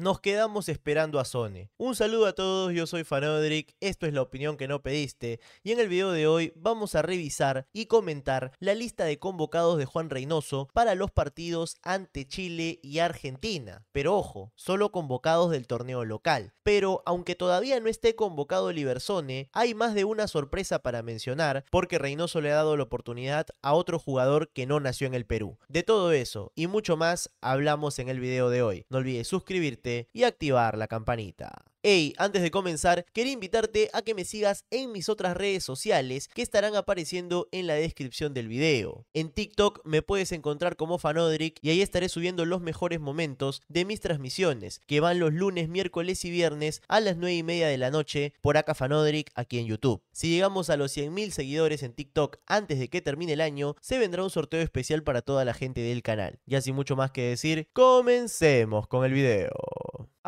nos quedamos esperando a Sony. Un saludo a todos, yo soy Fanodric, esto es la opinión que no pediste y en el video de hoy vamos a revisar y comentar la lista de convocados de Juan Reynoso para los partidos ante Chile y Argentina. Pero ojo, solo convocados del torneo local. Pero aunque todavía no esté convocado Liberzone, hay más de una sorpresa para mencionar porque Reynoso le ha dado la oportunidad a otro jugador que no nació en el Perú. De todo eso y mucho más hablamos en el video de hoy. No olvides suscribirte y activar la campanita. Hey, antes de comenzar, quería invitarte a que me sigas en mis otras redes sociales que estarán apareciendo en la descripción del video. En TikTok me puedes encontrar como Fanodric y ahí estaré subiendo los mejores momentos de mis transmisiones, que van los lunes, miércoles y viernes a las 9 y media de la noche por acá Fanodric aquí en YouTube. Si llegamos a los 100.000 seguidores en TikTok antes de que termine el año, se vendrá un sorteo especial para toda la gente del canal. Y así mucho más que decir, comencemos con el video.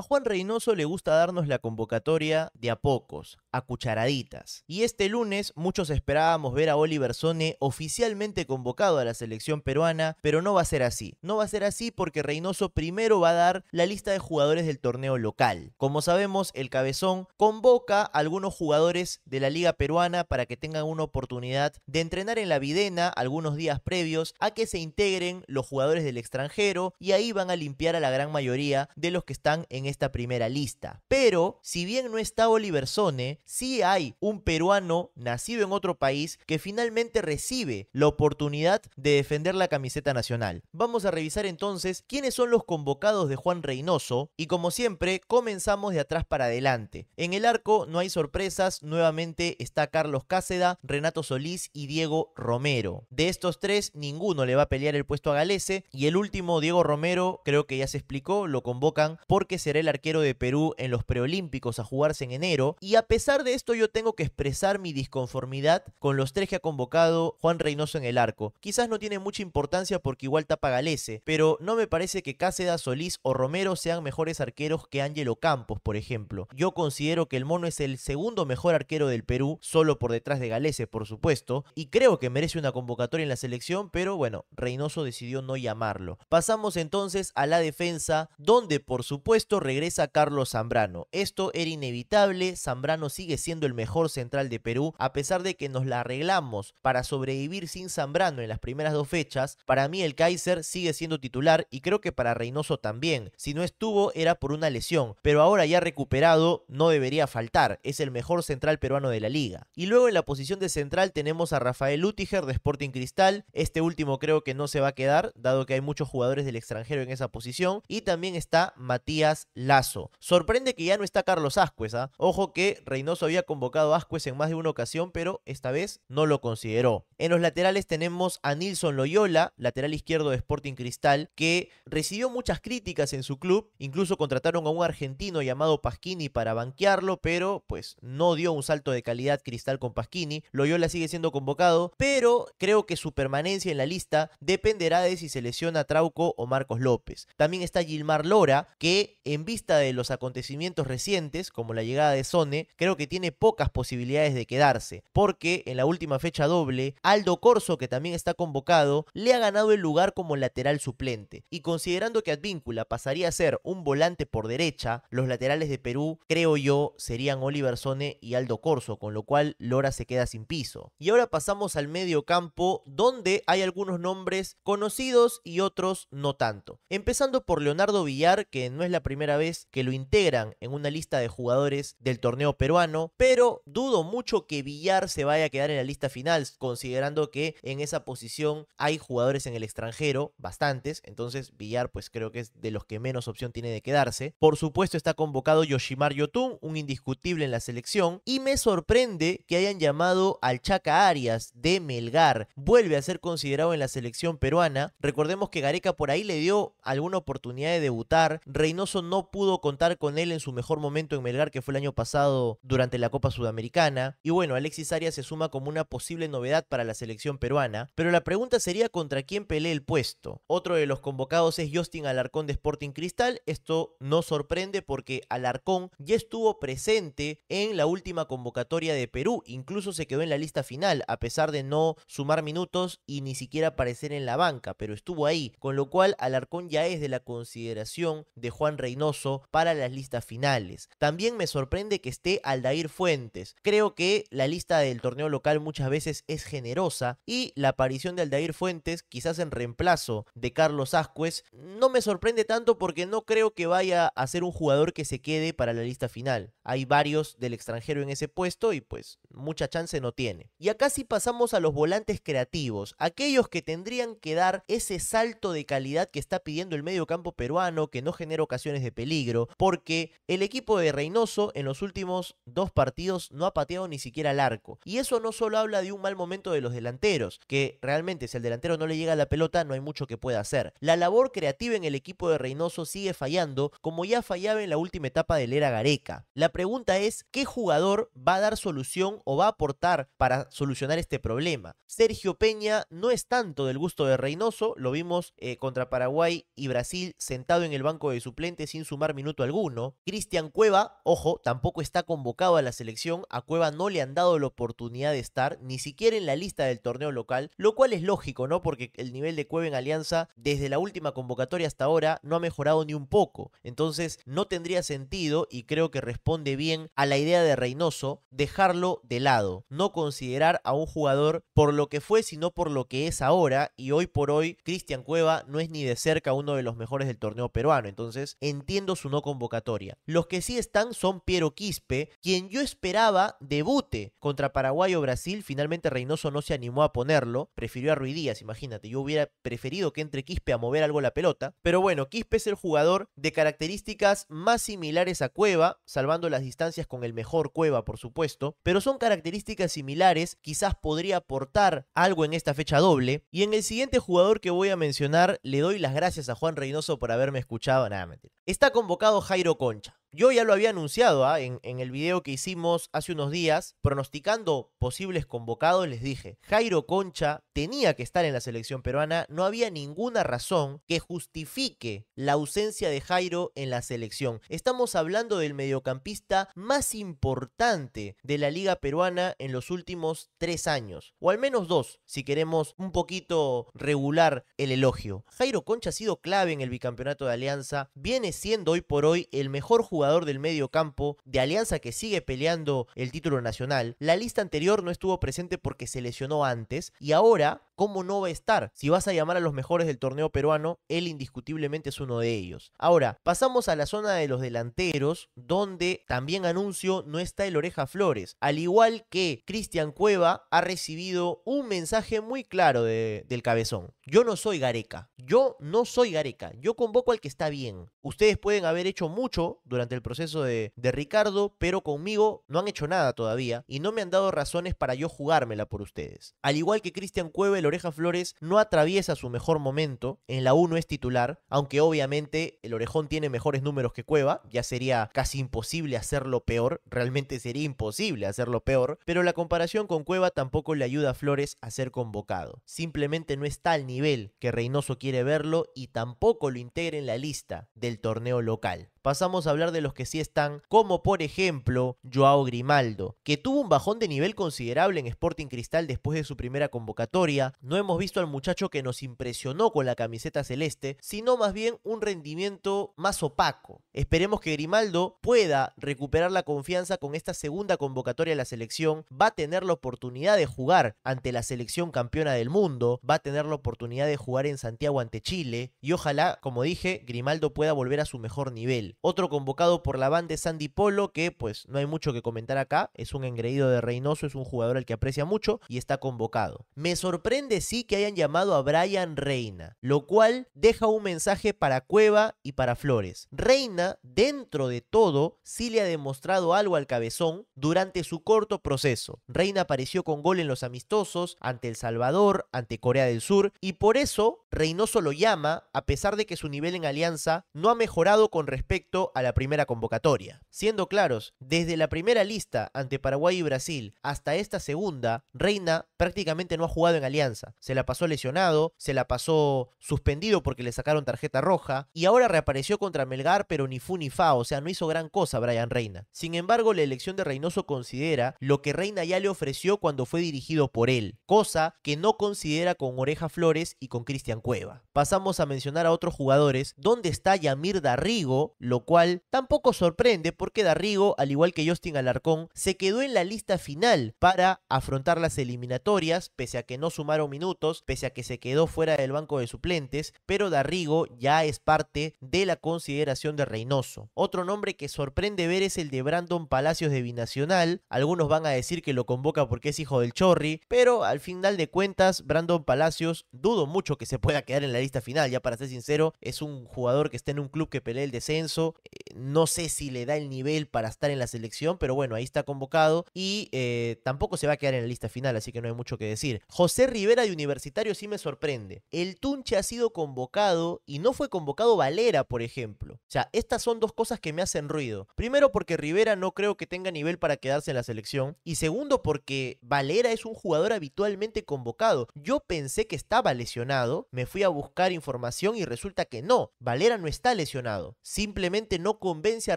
A Juan Reynoso le gusta darnos la convocatoria de a pocos, a cucharaditas. Y este lunes muchos esperábamos ver a Oliver Sone oficialmente convocado a la selección peruana, pero no va a ser así. No va a ser así porque Reynoso primero va a dar la lista de jugadores del torneo local. Como sabemos, el Cabezón convoca a algunos jugadores de la Liga Peruana para que tengan una oportunidad de entrenar en la Videna algunos días previos a que se integren los jugadores del extranjero y ahí van a limpiar a la gran mayoría de los que están en esta primera lista. Pero, si bien no está Oliver Sone, sí hay un peruano nacido en otro país que finalmente recibe la oportunidad de defender la camiseta nacional. Vamos a revisar entonces quiénes son los convocados de Juan Reynoso y como siempre comenzamos de atrás para adelante. En el arco no hay sorpresas, nuevamente está Carlos Cáceda, Renato Solís y Diego Romero. De estos tres ninguno le va a pelear el puesto a Galese y el último Diego Romero creo que ya se explicó, lo convocan porque se el arquero de Perú en los preolímpicos a jugarse en enero. Y a pesar de esto yo tengo que expresar mi disconformidad con los tres que ha convocado Juan Reynoso en el arco. Quizás no tiene mucha importancia porque igual tapa Galese, pero no me parece que Cáceda, Solís o Romero sean mejores arqueros que Angelo Campos, por ejemplo. Yo considero que el Mono es el segundo mejor arquero del Perú, solo por detrás de Galese, por supuesto, y creo que merece una convocatoria en la selección, pero bueno, Reynoso decidió no llamarlo. Pasamos entonces a la defensa, donde por supuesto regresa Carlos Zambrano. Esto era inevitable, Zambrano sigue siendo el mejor central de Perú, a pesar de que nos la arreglamos para sobrevivir sin Zambrano en las primeras dos fechas, para mí el Kaiser sigue siendo titular y creo que para Reynoso también. Si no estuvo era por una lesión, pero ahora ya recuperado no debería faltar, es el mejor central peruano de la liga. Y luego en la posición de central tenemos a Rafael Lutiger de Sporting Cristal, este último creo que no se va a quedar, dado que hay muchos jugadores del extranjero en esa posición, y también está Matías Lazo. Sorprende que ya no está Carlos Ascuez. ¿ah? Ojo que Reynoso había convocado a Ascuez en más de una ocasión, pero esta vez no lo consideró. En los laterales tenemos a Nilson Loyola, lateral izquierdo de Sporting Cristal, que recibió muchas críticas en su club. Incluso contrataron a un argentino llamado Pasquini para banquearlo, pero pues no dio un salto de calidad Cristal con Pasquini. Loyola sigue siendo convocado, pero creo que su permanencia en la lista dependerá de si se lesiona Trauco o Marcos López. También está Gilmar Lora, que en en vista de los acontecimientos recientes, como la llegada de Sone, creo que tiene pocas posibilidades de quedarse, porque en la última fecha doble, Aldo Corso, que también está convocado, le ha ganado el lugar como lateral suplente. Y considerando que Advíncula pasaría a ser un volante por derecha, los laterales de Perú, creo yo, serían Oliver Sone y Aldo Corso, con lo cual Lora se queda sin piso. Y ahora pasamos al medio campo, donde hay algunos nombres conocidos y otros no tanto. Empezando por Leonardo Villar, que no es la primera vez que lo integran en una lista de jugadores del torneo peruano, pero dudo mucho que Villar se vaya a quedar en la lista final, considerando que en esa posición hay jugadores en el extranjero, bastantes, entonces Villar pues creo que es de los que menos opción tiene de quedarse. Por supuesto está convocado Yoshimar Yotun, un indiscutible en la selección, y me sorprende que hayan llamado al Chaca Arias de Melgar, vuelve a ser considerado en la selección peruana, recordemos que Gareca por ahí le dio alguna oportunidad de debutar, Reynoso no pudo contar con él en su mejor momento en Melgar, que fue el año pasado durante la Copa Sudamericana. Y bueno, Alexis Arias se suma como una posible novedad para la selección peruana. Pero la pregunta sería contra quién pelea el puesto. Otro de los convocados es Justin Alarcón de Sporting Cristal. Esto no sorprende porque Alarcón ya estuvo presente en la última convocatoria de Perú. Incluso se quedó en la lista final, a pesar de no sumar minutos y ni siquiera aparecer en la banca. Pero estuvo ahí. Con lo cual, Alarcón ya es de la consideración de Juan Reynoso para las listas finales. También me sorprende que esté Aldair Fuentes. Creo que la lista del torneo local muchas veces es generosa y la aparición de Aldair Fuentes, quizás en reemplazo de Carlos Ascuez, no me sorprende tanto porque no creo que vaya a ser un jugador que se quede para la lista final hay varios del extranjero en ese puesto y pues mucha chance no tiene. Y acá sí pasamos a los volantes creativos, aquellos que tendrían que dar ese salto de calidad que está pidiendo el medio campo peruano, que no genera ocasiones de peligro, porque el equipo de Reynoso en los últimos dos partidos no ha pateado ni siquiera al arco. Y eso no solo habla de un mal momento de los delanteros, que realmente si al delantero no le llega la pelota no hay mucho que pueda hacer. La labor creativa en el equipo de Reynoso sigue fallando, como ya fallaba en la última etapa del era Gareca. La pregunta es, ¿qué jugador va a dar solución o va a aportar para solucionar este problema? Sergio Peña no es tanto del gusto de Reynoso, lo vimos eh, contra Paraguay y Brasil sentado en el banco de suplentes sin sumar minuto alguno. Cristian Cueva, ojo, tampoco está convocado a la selección, a Cueva no le han dado la oportunidad de estar, ni siquiera en la lista del torneo local, lo cual es lógico, ¿no? Porque el nivel de Cueva en Alianza desde la última convocatoria hasta ahora no ha mejorado ni un poco, entonces no tendría sentido y creo que responde de bien a la idea de Reynoso dejarlo de lado, no considerar a un jugador por lo que fue, sino por lo que es ahora, y hoy por hoy Cristian Cueva no es ni de cerca uno de los mejores del torneo peruano, entonces entiendo su no convocatoria. Los que sí están son Piero Quispe, quien yo esperaba debute contra Paraguay o Brasil, finalmente Reynoso no se animó a ponerlo, prefirió a Ruidías, imagínate, yo hubiera preferido que entre Quispe a mover algo la pelota, pero bueno, Quispe es el jugador de características más similares a Cueva, salvando las distancias con el mejor Cueva, por supuesto, pero son características similares, quizás podría aportar algo en esta fecha doble. Y en el siguiente jugador que voy a mencionar, le doy las gracias a Juan Reynoso por haberme escuchado. Nada, mentira. Está convocado Jairo Concha. Yo ya lo había anunciado ¿ah? en, en, el video que hicimos hace unos días, pronosticando posibles convocados, les dije, Jairo Concha tenía que estar en la selección peruana, no había ninguna razón que justifique la ausencia de Jairo en la selección. Estamos hablando del mediocampista más importante de la liga peruana en los últimos tres años, o al menos dos, si queremos un poquito regular el elogio. Jairo Concha ha sido clave en el bicampeonato de Alianza, viene siendo hoy por hoy el mejor jugador jugador del medio campo de Alianza que sigue peleando el título nacional. La lista anterior no estuvo presente porque se lesionó antes y ahora ¿Cómo no va a estar? Si vas a llamar a los mejores del torneo peruano, él indiscutiblemente es uno de ellos. Ahora, pasamos a la zona de los delanteros, donde también anuncio no está el Oreja Flores. Al igual que Cristian Cueva, ha recibido un mensaje muy claro del cabezón. Yo no soy Gareca. Yo no soy Gareca. Yo convoco al que está bien. Ustedes pueden haber hecho mucho durante el proceso de, Ricardo, pero conmigo no han hecho nada todavía y no me han dado razones para yo jugármela por ustedes. Al igual que Cristian Cueva, el Oreja Flores no atraviesa su mejor momento, en la 1 es titular, aunque obviamente el Orejón tiene mejores números que Cueva, ya sería casi imposible hacerlo peor, realmente sería imposible hacerlo peor, pero la comparación con Cueva tampoco le ayuda a Flores a ser convocado. Simplemente no está al nivel que Reynoso quiere verlo y tampoco lo integra en la lista del torneo local pasamos a hablar de los que sí están, como por ejemplo Joao Grimaldo, que tuvo un bajón de nivel considerable en Sporting Cristal después de su primera convocatoria. No hemos visto al muchacho que nos impresionó con la camiseta celeste, sino más bien un rendimiento más opaco. Esperemos que Grimaldo pueda recuperar la confianza con esta segunda convocatoria de la selección. Va a tener la oportunidad de jugar ante la selección campeona del mundo, va a tener la oportunidad de jugar en Santiago ante Chile y ojalá, como dije, Grimaldo pueda volver a su mejor nivel otro convocado por la banda es Sandy Polo, que pues no hay mucho que comentar acá, es un engreído de Reynoso, es un jugador al que aprecia mucho y está convocado. Me sorprende sí que hayan llamado a Brian Reina, lo cual deja un mensaje para Cueva y para Flores. Reina, dentro de todo, sí le ha demostrado algo al cabezón durante su corto proceso. Reina apareció con gol en los amistosos ante El Salvador, ante Corea del Sur, y por eso Reynoso lo llama, a pesar de que su nivel en Alianza no ha mejorado con respecto a la primera convocatoria. Siendo claros, desde la primera lista ante Paraguay y Brasil hasta esta segunda, Reina prácticamente no ha jugado en Alianza. Se la pasó lesionado, se la pasó suspendido porque le sacaron tarjeta roja y ahora reapareció contra Melgar pero ni fu ni fa, o sea, no hizo gran cosa Brian Reina. Sin embargo, la elección de Reynoso considera lo que Reina ya le ofreció cuando fue dirigido por él, cosa que no considera con Oreja Flores y con Cristian Cueva. Pasamos a mencionar a otros jugadores, ¿dónde está Yamir Darrigo? lo cual tampoco sorprende porque Darrigo, al igual que Justin Alarcón, se quedó en la lista final para afrontar las eliminatorias, pese a que no sumaron minutos, pese a que se quedó fuera del banco de suplentes, pero Darrigo ya es parte de la consideración de Reynoso. Otro nombre que sorprende ver es el de Brandon Palacios de Binacional, algunos van a decir que lo convoca porque es hijo del Chorri, pero al final de cuentas Brandon Palacios dudo mucho que se pueda quedar en la lista final, ya para ser sincero, es un jugador que está en un club que pelea el descenso, eh, no sé si le da el nivel para estar en la selección, pero bueno, ahí está convocado y eh, tampoco se va a quedar en la lista final, así que no hay mucho que decir. José Rivera de Universitario sí me sorprende. El Tunche ha sido convocado y no fue convocado Valera, por ejemplo. O sea, estas son dos cosas que me hacen ruido. Primero, porque Rivera no creo que tenga nivel para quedarse en la selección. Y segundo, porque Valera es un jugador habitualmente convocado. Yo pensé que estaba lesionado, me fui a buscar información y resulta que no, Valera no está lesionado. Simplemente no convence a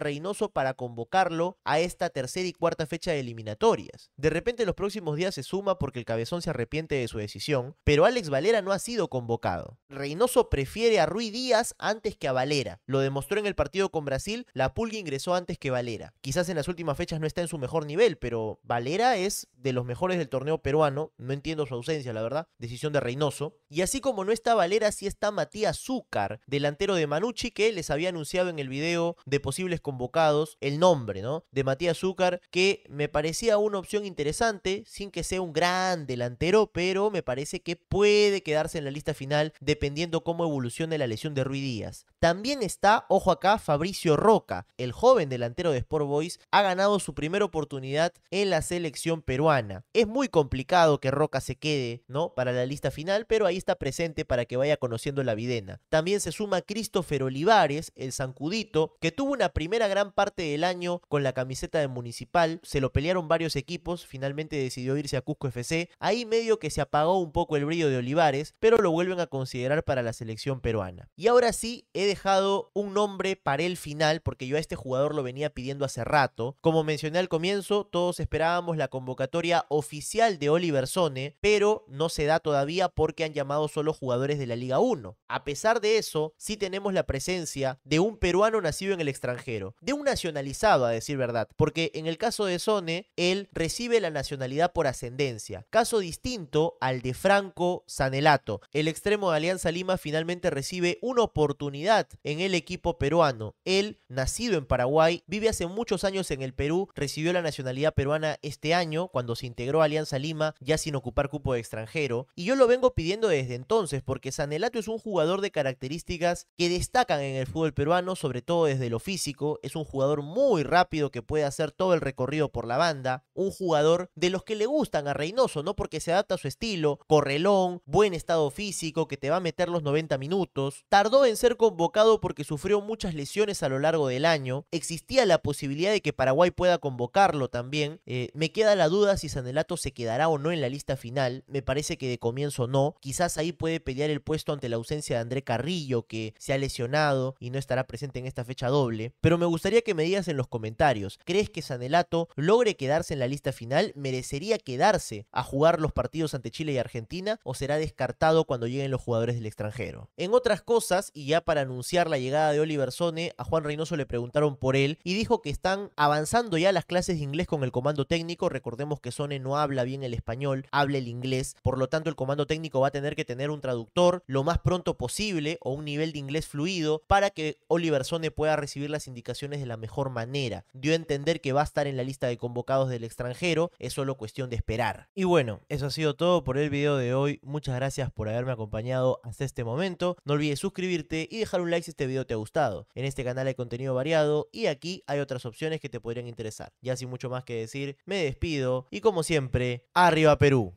Reynoso para convocarlo a esta tercera y cuarta fecha de eliminatorias. De repente en los próximos días se suma porque el cabezón se arrepiente de su decisión, pero Alex Valera no ha sido convocado. Reynoso prefiere a Rui Díaz antes que a Valera. Lo demostró en el partido con Brasil, la Pulga ingresó antes que Valera. Quizás en las últimas fechas no está en su mejor nivel, pero Valera es de los mejores del torneo peruano, no entiendo su ausencia, la verdad, decisión de Reynoso. Y así como no está Valera, sí está Matías Zúcar, delantero de Manucci que les había anunciado en el video de posibles convocados el nombre, ¿no? De Matías Zúcar, que me parecía una opción interesante, sin que sea un gran delantero, pero me parece que puede quedarse en la lista final dependiendo cómo evolucione la lesión de Ruiz Díaz. También está, ojo acá, Fabricio Roca, el joven delantero de Sport Boys, ha ganado su primera oportunidad en la selección peruana. Es muy complicado que Roca se quede, ¿no? Para la lista final, pero ahí está presente para que vaya conociendo la videna. También se suma Christopher Olivares, el Sancudito que tuvo una primera gran parte del año con la camiseta de Municipal, se lo pelearon varios equipos, finalmente decidió irse a Cusco FC, ahí medio que se apagó un poco el brillo de Olivares, pero lo vuelven a considerar para la selección peruana. Y ahora sí, he dejado un nombre para el final, porque yo a este jugador lo venía pidiendo hace rato. Como mencioné al comienzo, todos esperábamos la convocatoria oficial de Oliver Sone, pero no se da todavía porque han llamado solo jugadores de la Liga 1. A pesar de eso, sí tenemos la presencia de un peruano nacido en el extranjero, de un nacionalizado, a decir verdad, porque en el caso de Sone, él recibe la nacionalidad por ascendencia, caso distinto al de Franco Sanelato. El extremo de Alianza Lima finalmente recibe una oportunidad en el equipo peruano. Él, nacido en Paraguay, vive hace muchos años en el Perú, recibió la nacionalidad peruana este año, cuando se integró a Alianza Lima, ya sin ocupar cupo de extranjero, y yo lo vengo pidiendo desde entonces, porque Sanelato es un jugador de características que destacan en el fútbol peruano, sobre todo desde lo físico, es un jugador muy rápido que puede hacer todo el recorrido por la banda, un jugador de los que le gustan a Reynoso, ¿no? Porque se adapta a su estilo, correlón, buen estado físico, que te va a meter los 90 minutos. Tardó en ser convocado porque sufrió muchas lesiones a lo largo del año, existía la posibilidad de que Paraguay pueda convocarlo también, eh, me queda la duda si Sanelato se quedará o no en la lista final, me parece que de comienzo no, quizás ahí puede pelear el puesto ante la ausencia de André Carrillo, que se ha lesionado y no estará presente en este esta fecha doble, pero me gustaría que me digas en los comentarios, ¿crees que Sanelato logre quedarse en la lista final? ¿Merecería quedarse a jugar los partidos ante Chile y Argentina o será descartado cuando lleguen los jugadores del extranjero? En otras cosas, y ya para anunciar la llegada de Oliver Sone, a Juan Reynoso le preguntaron por él y dijo que están avanzando ya las clases de inglés con el comando técnico, recordemos que Sone no habla bien el español, habla el inglés, por lo tanto el comando técnico va a tener que tener un traductor lo más pronto posible o un nivel de inglés fluido para que Oliver Sone pueda recibir las indicaciones de la mejor manera. Dio a entender que va a estar en la lista de convocados del extranjero, es solo cuestión de esperar. Y bueno, eso ha sido todo por el video de hoy. Muchas gracias por haberme acompañado hasta este momento. No olvides suscribirte y dejar un like si este video te ha gustado. En este canal hay contenido variado y aquí hay otras opciones que te podrían interesar. Ya sin mucho más que decir, me despido y como siempre, arriba Perú.